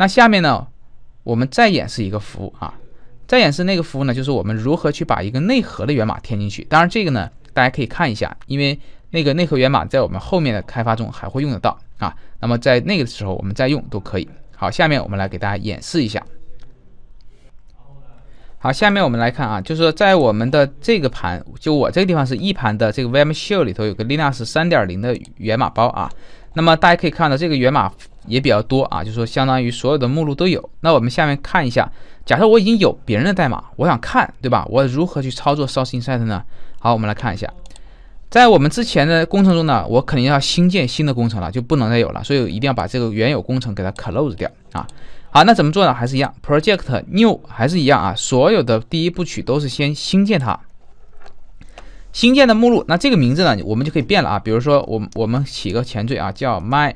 那下面呢，我们再演示一个服务啊，再演示那个服务呢，就是我们如何去把一个内核的源码填进去。当然这个呢，大家可以看一下，因为那个内核源码在我们后面的开发中还会用得到啊。那么在那个时候我们再用都可以。好，下面我们来给大家演示一下。好，下面我们来看啊，就是说在我们的这个盘，就我这个地方是一盘的这个 v m Shell 里头有个 Linux 三点零的源码包啊。那么大家可以看到这个源码。也比较多啊，就说相当于所有的目录都有。那我们下面看一下，假设我已经有别人的代码，我想看，对吧？我如何去操作 Source i n site 呢？好，我们来看一下，在我们之前的工程中呢，我肯定要新建新的工程了，就不能再有了，所以一定要把这个原有工程给它 close 掉啊。好，那怎么做呢？还是一样，project new，还是一样啊。所有的第一步曲都是先新建它，新建的目录，那这个名字呢，我们就可以变了啊。比如说，我我们起个前缀啊，叫 my。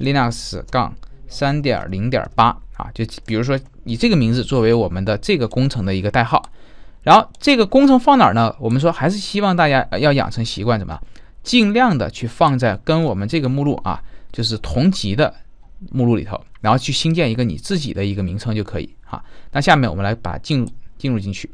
Linux- 杠三点零点八啊，就比如说以这个名字作为我们的这个工程的一个代号，然后这个工程放哪儿呢？我们说还是希望大家要养成习惯，怎么尽量的去放在跟我们这个目录啊，就是同级的目录里头，然后去新建一个你自己的一个名称就可以啊。那下面我们来把进进入进去，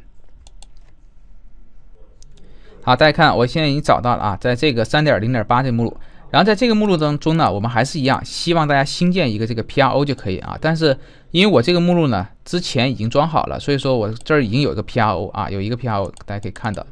好，大家看，我现在已经找到了啊，在这个三点零点八的目录。然后在这个目录当中呢，我们还是一样，希望大家新建一个这个 PRO 就可以啊。但是因为我这个目录呢之前已经装好了，所以说我这儿已经有一个 PRO 啊，有一个 PRO，大家可以看到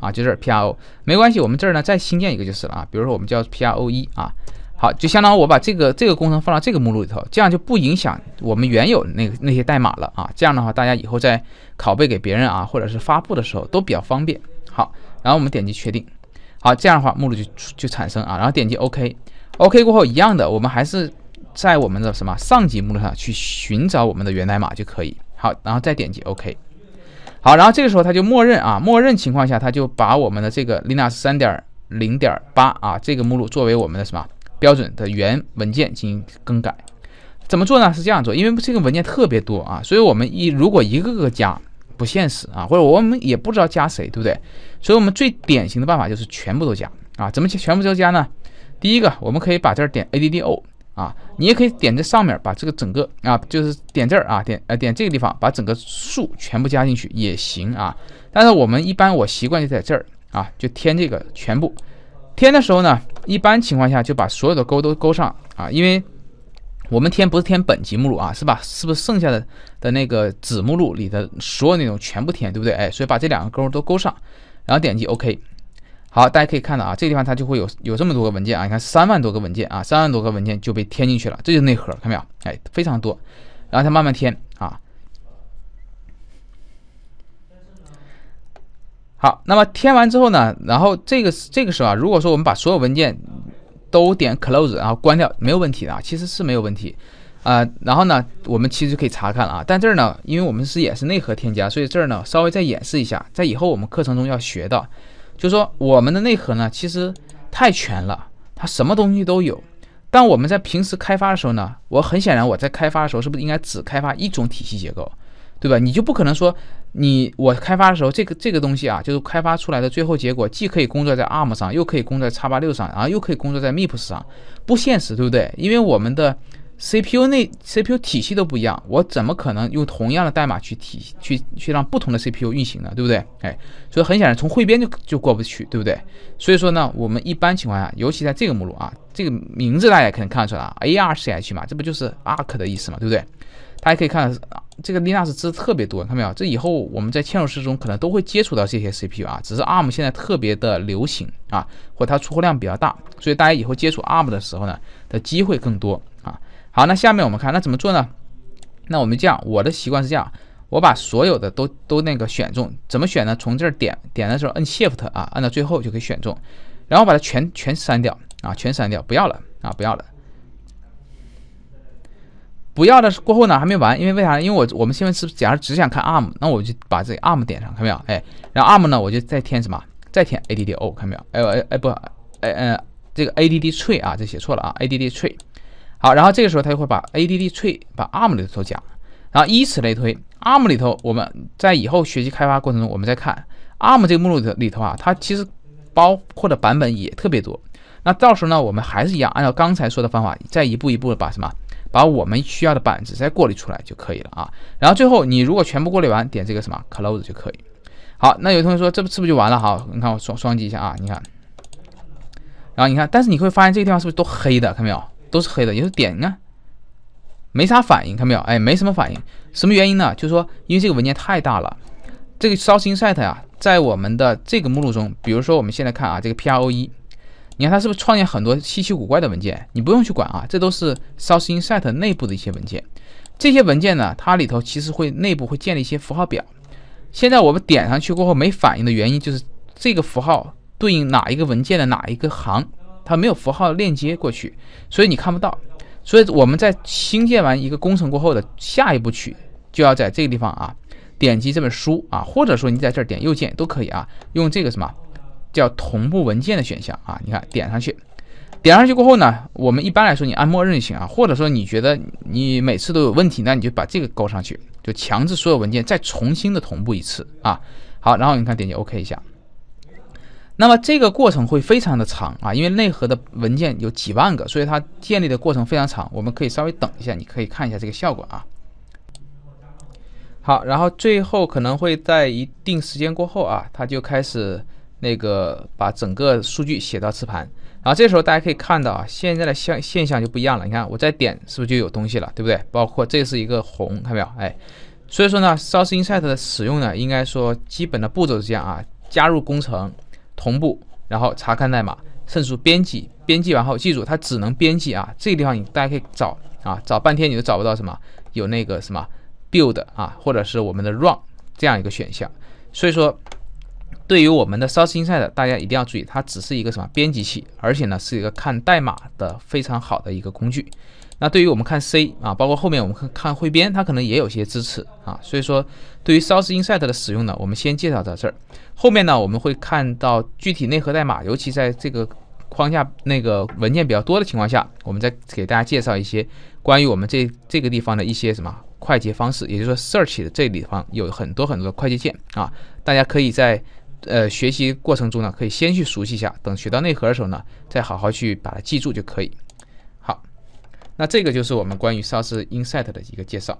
啊，就是 PRO，没关系，我们这儿呢再新建一个就是了啊。比如说我们叫 PRO 一啊，好，就相当于我把这个这个工程放到这个目录里头，这样就不影响我们原有那那些代码了啊。这样的话，大家以后在拷贝给别人啊，或者是发布的时候都比较方便。好，然后我们点击确定。好，这样的话目录就就产生啊，然后点击 OK，OK 过后一样的，我们还是在我们的什么上级目录上去寻找我们的源代码就可以。好，然后再点击 OK。好，然后这个时候它就默认啊，默认情况下它就把我们的这个 Linux 三点零点八啊这个目录作为我们的什么标准的源文件进行更改。怎么做呢？是这样做，因为这个文件特别多啊，所以我们一如果一个个加。不现实啊，或者我们也不知道加谁，对不对？所以，我们最典型的办法就是全部都加啊。怎么全部都加呢？第一个，我们可以把这儿点 A D D O 啊，你也可以点这上面，把这个整个啊，就是点这儿啊，点呃点这个地方，把整个数全部加进去也行啊。但是我们一般我习惯就在这儿啊，就填这个全部。填的时候呢，一般情况下就把所有的勾都勾上啊，因为。我们填不是填本级目录啊，是把是不是剩下的的那个子目录里的所有内容全部填，对不对？哎，所以把这两个勾都勾上，然后点击 OK。好，大家可以看到啊，这个地方它就会有有这么多个文件啊，你看三万多个文件啊，三万多个文件就被填进去了，这就是内核，看到没有？哎，非常多。然后它慢慢填啊。好，那么填完之后呢，然后这个这个时候啊，如果说我们把所有文件。都点 close，然后关掉，没有问题的，啊，其实是没有问题。啊，然后呢，我们其实就可以查看了啊。但这儿呢，因为我们是也是内核添加，所以这儿呢稍微再演示一下，在以后我们课程中要学到，就说我们的内核呢其实太全了，它什么东西都有。但我们在平时开发的时候呢，我很显然我在开发的时候是不是应该只开发一种体系结构？对吧？你就不可能说你我开发的时候，这个这个东西啊，就是开发出来的最后结果，既可以工作在 ARM 上，又可以工作在叉八六上，然后又可以工作在 MIPS 上，不现实，对不对？因为我们的 CPU 内 CPU 体系都不一样，我怎么可能用同样的代码去体去去让不同的 CPU 运行呢？对不对？哎，所以很显然，从汇编就就过不去，对不对？所以说呢，我们一般情况下，尤其在这个目录啊，这个名字大家可能看得出来，ARCH 嘛，这不就是 ARC 的意思嘛，对不对？大家可以看。这个 Linux 知的特别多，看到没有？这以后我们在嵌入式中可能都会接触到这些 CPU 啊，只是 ARM 现在特别的流行啊，或它出货量比较大，所以大家以后接触 ARM 的时候呢，的机会更多啊。好，那下面我们看那怎么做呢？那我们这样，我的习惯是这样，我把所有的都都那个选中，怎么选呢？从这儿点点的时候按 Shift 啊，按到最后就可以选中，然后把它全全删掉啊，全删掉，不要了啊，不要了。不要的过后呢还没完，因为为啥？因为我我们现在是假如只想看 ARM，那我就把这 ARM 点上，看到没有？哎，然后 ARM 呢，我就再添什么？再添 ADDO，看到没有？哎哎哎，不哎嗯，这个 ADD tree 啊，这写错了啊，ADD tree。好，然后这个时候它就会把 ADD tree 把 ARM 里头加，然后以此类推，ARM 里头我们在以后学习开发过程中，我们再看 ARM 这个目录里头啊，它其实包括的版本也特别多。那到时候呢，我们还是一样按照刚才说的方法，再一步一步的把什么？把我们需要的板子再过滤出来就可以了啊。然后最后你如果全部过滤完，点这个什么 close 就可以。好，那有同学说这不是不是就完了哈？你看我双双击一下啊，你看，然后你看，但是你会发现这个地方是不是都黑的？看到没有？都是黑的，也是点，你看没啥反应，看到没有？哎，没什么反应，什么原因呢？就是说因为这个文件太大了，这个 source set 啊，在我们的这个目录中，比如说我们现在看啊，这个 pro 一。你看它是不是创建很多稀奇古怪的文件？你不用去管啊，这都是 Source Insight 内部的一些文件。这些文件呢，它里头其实会内部会建立一些符号表。现在我们点上去过后没反应的原因，就是这个符号对应哪一个文件的哪一个行，它没有符号链接过去，所以你看不到。所以我们在新建完一个工程过后的下一步去，就要在这个地方啊，点击这本书啊，或者说你在这点右键都可以啊，用这个什么。叫同步文件的选项啊，你看点上去，点上去过后呢，我们一般来说你按默认行啊，或者说你觉得你每次都有问题，那你就把这个勾上去，就强制所有文件再重新的同步一次啊。好，然后你看点击 OK 一下，那么这个过程会非常的长啊，因为内核的文件有几万个，所以它建立的过程非常长，我们可以稍微等一下，你可以看一下这个效果啊。好，然后最后可能会在一定时间过后啊，它就开始。那个把整个数据写到磁盘，然后这时候大家可以看到啊，现在的现现象就不一样了。你看我再点是不是就有东西了，对不对？包括这是一个红，看到没有？哎，所以说呢，Source Insight 的使用呢，应该说基本的步骤是这样啊：加入工程，同步，然后查看代码，甚至编辑。编辑完后，记住它只能编辑啊。这个地方你大家可以找啊，找半天你都找不到什么有那个什么 build 啊，或者是我们的 run 这样一个选项。所以说。对于我们的 Source i n s i d e 大家一定要注意，它只是一个什么编辑器，而且呢是一个看代码的非常好的一个工具。那对于我们看 C 啊，包括后面我们看看汇编，它可能也有些支持啊。所以说，对于 Source i n s i d e 的使用呢，我们先介绍到这儿。后面呢，我们会看到具体内核代码，尤其在这个框架那个文件比较多的情况下，我们再给大家介绍一些关于我们这这个地方的一些什么快捷方式，也就是说 Search 的这地方有很多很多的快捷键啊，大家可以在。呃，学习过程中呢，可以先去熟悉一下，等学到内核的时候呢，再好好去把它记住就可以。好，那这个就是我们关于 SARS Insight 的一个介绍。